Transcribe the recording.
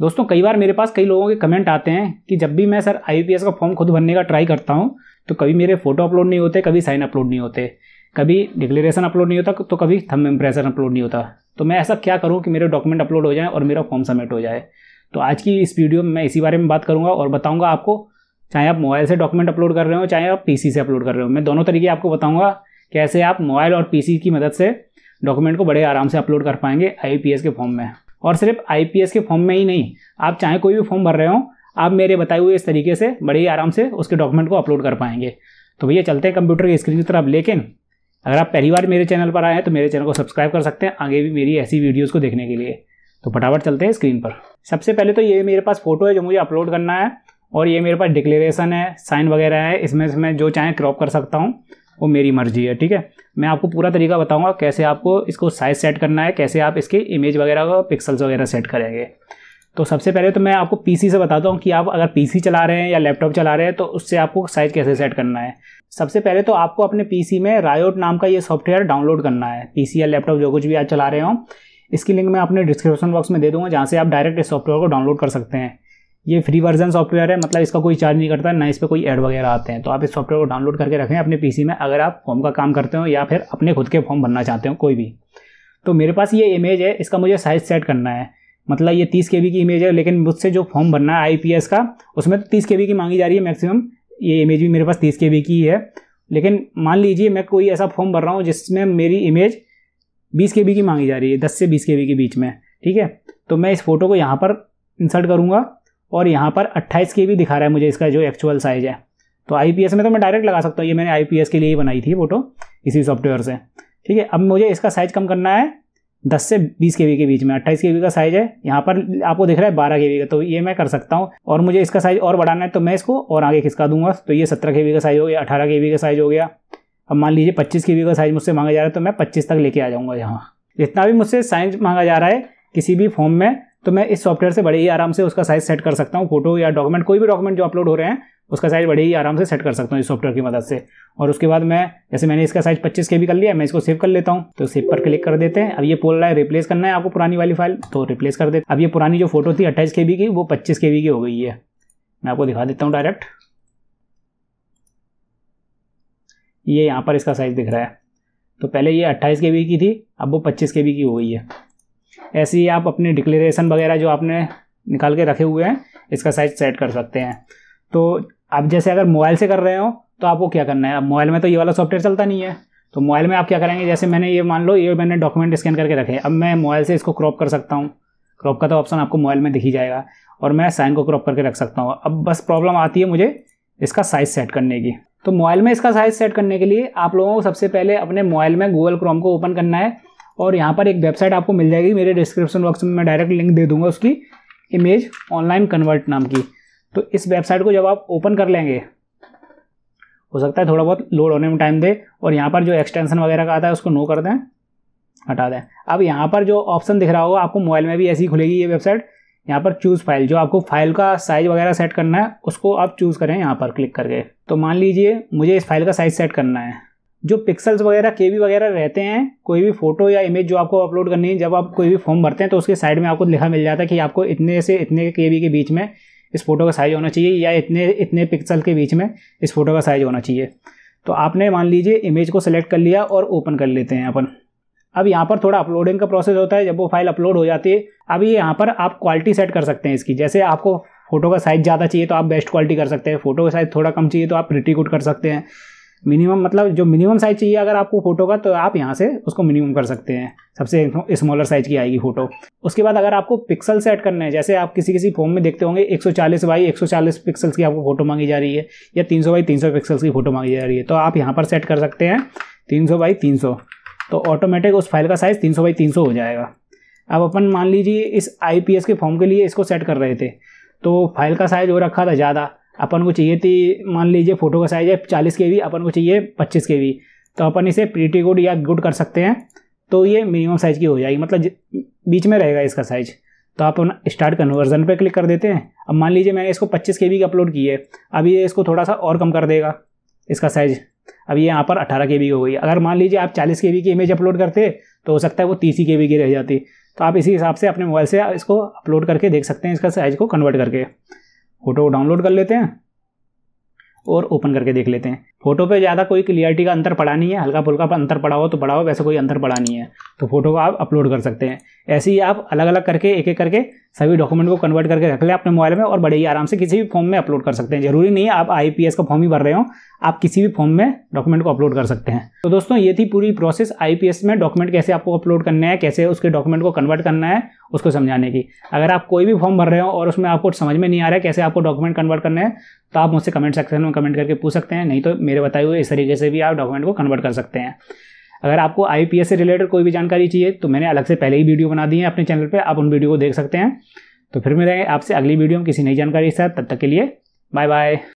दोस्तों कई बार मेरे पास कई लोगों के कमेंट आते हैं कि जब भी मैं सर आई का फॉर्म खुद भरने का ट्राई करता हूँ तो कभी मेरे फोटो अपलोड नहीं होते कभी साइन अपलोड नहीं होते कभी डिक्लेरेशन अपलोड नहीं होता तो कभी थम इम्प्रेशन अपलोड नहीं होता तो मैं ऐसा क्या करूँ कि मेरे डॉक्यूमेंट अपलोड हो जाए और मेरा फॉर्म सबमिट हो जाए तो आज की इस वीडियो में मैं इसी बारे में बात करूँगा और बताऊँगा आपको चाहे आप मोबाइल से डॉक्यूमेंट अपलोड कर रहे हो चाहे आप पीसी से अपलोड कर रहे हो मैं दोनों तरीके आपको बताऊँगा कैसे आप मोबाइल और पी की मदद से डॉक्यूमेंट को बड़े आराम से अपलोड कर पाएंगे आई के फॉर्म में और सिर्फ आईपीएस के फॉर्म में ही नहीं आप चाहे कोई भी फॉर्म भर रहे हो आप मेरे बताए हुए इस तरीके से बड़े ही आराम से उसके डॉक्यूमेंट को अपलोड कर पाएंगे तो भैया चलते हैं कंप्यूटर की स्क्रीन की तरफ लेकिन अगर आप पहली बार मेरे चैनल पर आए हैं तो मेरे चैनल को सब्सक्राइब कर सकते हैं आगे भी मेरी ऐसी वीडियोज़ को देखने के लिए तो फटाफट चलते हैं स्क्रीन पर सबसे पहले तो ये मेरे पास फोटो है जो मुझे अपलोड करना है और ये मेरे पास डिक्लेरेशन है साइन वगैरह है इसमें से मैं जो चाहें क्रॉप कर सकता हूँ वो मेरी मर्जी है ठीक है मैं आपको पूरा तरीका बताऊंगा कैसे आपको इसको साइज़ सेट करना है कैसे आप इसके इमेज वगैरह का पिक्सल्स वगैरह सेट करेंगे तो सबसे पहले तो मैं आपको पीसी से बताता हूँ कि आप अगर पीसी चला रहे हैं या लैपटॉप चला रहे हैं तो उससे आपको साइज कैसे सेट करना है सबसे पहले तो आपको अपने पीसी में रायोट नाम का ये सॉफ्टवेयर डाउनलोड करना है पीसी या लैपटॉप जो कुछ भी आप चला रहे हो इसकी लिंक मैं अपने डिस्क्रिप्शन बॉक्स में दे दूँगा जहाँ से आप डायरेक्ट इस सॉफ्टवेयर को डाउनलोड कर सकते हैं ये फ्री वर्जन सॉफ्टवेयर है मतलब इसका कोई चार्ज नहीं करता ना इस पर कोई ऐड वगैरह आते हैं तो आप इस सॉफ्टवेयर को डाउनलोड करके रखें अपने पीसी में अगर आप फॉर्म का काम करते हो या फिर अपने खुद के फॉर्म भरना चाहते हो कोई भी तो मेरे पास ये इमेज है इसका मुझे साइज सेट करना है मतलब ये तीस के की इमेज है लेकिन मुझसे जो फॉर्म भरना है आई का उसमें तो तीस के की मांगी जा रही है मैक्सिमम ये इमेज भी मेरे पास तीस के की है लेकिन मान लीजिए मैं कोई ऐसा फॉर्म भर रहा हूँ जिसमें मेरी इमेज बीस के की मांगी जा रही है दस से बीस के के बीच में ठीक है तो मैं इस फोटो को यहाँ पर इंसर्ट करूँगा और यहाँ पर अट्ठाईस के भी दिखा रहा है मुझे इसका जो एक्चुअल साइज़ है तो आई में तो मैं डायरेक्ट लगा सकता हूँ ये मैंने आई के लिए ही बनाई थी फोटो इसी सॉफ्टवेयर से ठीक है अब मुझे इसका साइज़ कम करना है दस से बीस के के बीच में अट्ठाईस के का साइज़ है यहाँ पर आपको दिख रहा है बारह के का तो ये मैं कर सकता हूँ और मुझे इसका साइज़ और बढ़ाना है तो मैं इसको और आगे खिसका दूंगा तो ये सत्रह के का साइज़ हो गया अठारह के का साइज़ हो गया अब मान लीजिए पच्चीस के का साइज़ मुझसे मांगा जा रहा है तो मैं पच्चीस तक लेके आ जाऊँगा यहाँ जितना भी मुझसे साइज मांगा जा रहा है किसी भी फॉर्म में तो मैं इस सॉफ्टवेयर से बड़े ही आराम से उसका साइज सेट कर सकता हूँ फोटो या डॉक्यूमेंट कोई भी डॉक्यूमेंट जो अपलोड हो रहे हैं उसका साइज बड़े ही आराम से सेट कर सकता हूँ इस सॉफ्टवेयर की मदद से और उसके बाद मैं जैसे मैंने इसका साइज पच्चीस के भी कर लिया मैं इसको सेव कर लेता हूँ तो सेव पर क्लिक कर देते हैं अब ये बोल रहा है रिप्लेस करना है आपको पुरानी वाली फाइल तो रिप्लेस कर देते अब ये पुरानी जो फोटो थी अट्ठाईस के की वो पच्चीस के की हो गई है मैं आपको दिखा देता हूँ डायरेक्ट ये यहाँ पर इसका साइज दिख रहा है तो पहले ये अट्ठाईस के की थी अब वो पच्चीस के की हो गई है ऐसे ही आप अपने डिक्लेरेशन वगैरह जो आपने निकाल के रखे हुए हैं इसका साइज सेट कर सकते हैं तो आप जैसे अगर मोबाइल से कर रहे हो तो आपको क्या करना है अब मोबाइल में तो ये वाला सॉफ्टवेयर चलता नहीं है तो मोबाइल में आप क्या करेंगे जैसे मैंने ये मान लो ये मैंने डॉक्यूमेंट स्कैन करके रखे अब मैं मोबाइल से इसको क्रॉप कर सकता हूँ क्रॉप का तो ऑप्शन आपको मोबाइल में दिखी जाएगा और मैं साइन को क्रॉप करके रख सकता हूँ अब बस प्रॉब्लम आती है मुझे इसका साइज़ सेट करने की तो मोबाइल में इसका साइज़ सेट करने के लिए आप लोगों को सबसे पहले अपने मोबाइल में गूगल क्रोम को ओपन करना है और यहाँ पर एक वेबसाइट आपको मिल जाएगी मेरे डिस्क्रिप्शन बॉक्स में मैं डायरेक्ट लिंक दे दूंगा उसकी इमेज ऑनलाइन कन्वर्ट नाम की तो इस वेबसाइट को जब आप ओपन कर लेंगे हो सकता है थोड़ा बहुत लोड होने में टाइम दे और यहाँ पर जो एक्सटेंशन वगैरह का आता है उसको नो कर दें हटा दें अब यहाँ पर जो ऑप्शन दिख रहा होगा आपको मोबाइल में भी ऐसी खुलेगी ये वेबसाइट यहाँ पर चूज़ फाइल जो आपको फाइल का साइज़ वगैरह सेट करना है उसको आप चूज़ करें यहाँ पर क्लिक करके तो मान लीजिए मुझे इस फाइल का साइज़ सेट करना है जो पिक्सल्स वगैरह के वी वगैरह रहते हैं कोई भी फोटो या इमेज जो आपको अपलोड करनी है जब आप कोई भी फॉर्म भरते हैं तो उसके साइड में आपको लिखा मिल जाता है कि आपको इतने से इतने के वी के बीच में इस फोटो का साइज होना चाहिए या इतने इतने पिक्सल के बीच में इस फोटो का साइज होना चाहिए तो आपने मान लीजिए इमेज को सेलेक्ट कर लिया और ओपन कर लेते हैं अपन अब यहाँ पर थोड़ा अपलोडिंग का प्रोसेस होता है जब वो फाइल अपलोड हो जाती है अब यहाँ पर आप क्वालिटी सेट कर सकते हैं इसकी जैसे आपको फोटो का साइज़ ज़्यादा चाहिए तो आप बेस्ट क्वालिटी कर सकते हैं फोटो का साइज़ थोड़ा कम चाहिए तो आप प्रिटी गुड कर सकते हैं मिनिमम मतलब जो मिनिमम साइज़ चाहिए अगर आपको फोटो का तो आप यहाँ से उसको मिनिमम कर सकते हैं सबसे स्मॉलर साइज़ की आएगी फोटो उसके बाद अगर आपको पिक्सल सेट करने हैं जैसे आप किसी किसी फॉर्म में देखते होंगे 140 बाई चालीस पिक्सल्स की आपको फोटो मांगी जा रही है या 300 बाई सौ पिक्सल्स की फोटो मांगी जा रही है तो आप यहाँ पर सेट कर सकते हैं तीन सौ बाई सौ तो ऑटोमेटिक उस फाइल का साइज़ तीन सौ बाई सौ हो जाएगा अब अपन मान लीजिए इस आई के फॉर्म के लिए इसको सेट कर रहे थे तो फाइल का साइज़ हो रखा था ज़्यादा अपन को चाहिए थी मान लीजिए फ़ोटो का साइज़ है चालीस के अपन को चाहिए पच्चीस के तो अपन इसे प्रीटी गुड या गुड कर सकते हैं तो ये मिनिमम साइज़ की हो जाएगी मतलब बीच में रहेगा इसका साइज़ तो आप स्टार्ट कन्वर्जन पे क्लिक कर देते हैं अब मान लीजिए मैंने इसको 25 के बी की अपलोड की है अभी ये इसको थोड़ा सा और कम कर देगा इसका साइज़ अब ये यहाँ पर 18 के बी हो गई अगर मान लीजिए आप 40 के बी की इमेज अपलोड करते तो हो सकता है वो तीस के बी की रह जाती तो आप इसी हिसाब से अपने मोबाइल से इसको अपलोड करके देख सकते हैं इसका साइज़ को कन्वर्ट करके फोटो डाउनलोड कर लेते हैं और ओपन करके देख लेते हैं फोटो पे ज़्यादा कोई क्लियरिटी का अंतर पड़ा नहीं है हल्का फुल्का अंतर पड़ा हो तो बड़ा हो वैसे कोई अंतर पड़ा नहीं है तो फोटो को आप अपलोड कर सकते हैं ऐसे ही आप अलग अलग करके एक एक करके सभी डॉक्यूमेंट को कन्वर्ट करके रख लें अपने मोबाइल में और बड़े ही आराम से किसी भी फॉर्म में अपलोड कर सकते हैं जरूरी नहीं है आप आई का फॉर्म ही भर रहे हो आप किसी भी फॉर्म में डॉक्यूमेंट को अपलोड कर सकते हैं तो दोस्तों ये थी पूरी प्रोसेस आई में डॉक्यूमेंट कैसे आपको अपलोड करना है कैसे उसके डॉक्यूमेंट को कन्वर्ट करना है उसको समझाने की अगर आप कोई भी फॉर्म भर रहे हो और उसमें आपको समझ में नहीं आ रहा है कैसे आपको डॉक्यूमेंट कन्वर्ट करना है तो आप मुझसे कमेंट सेक्शन में कमेंट करके पूछ सकते हैं नहीं तो मेरे मेरे बताए हुए इस तरीके से भी आप डॉक्यूमेंट को कन्वर्ट कर सकते हैं अगर आपको आई से रिलेटेड कोई भी जानकारी चाहिए तो मैंने अलग से पहले ही वीडियो बना दी है अपने चैनल पर आप उन वीडियो को देख सकते हैं तो फिर मिलेंगे आपसे अगली वीडियो में किसी नई जानकारी के साथ तब तक के लिए बाय बाय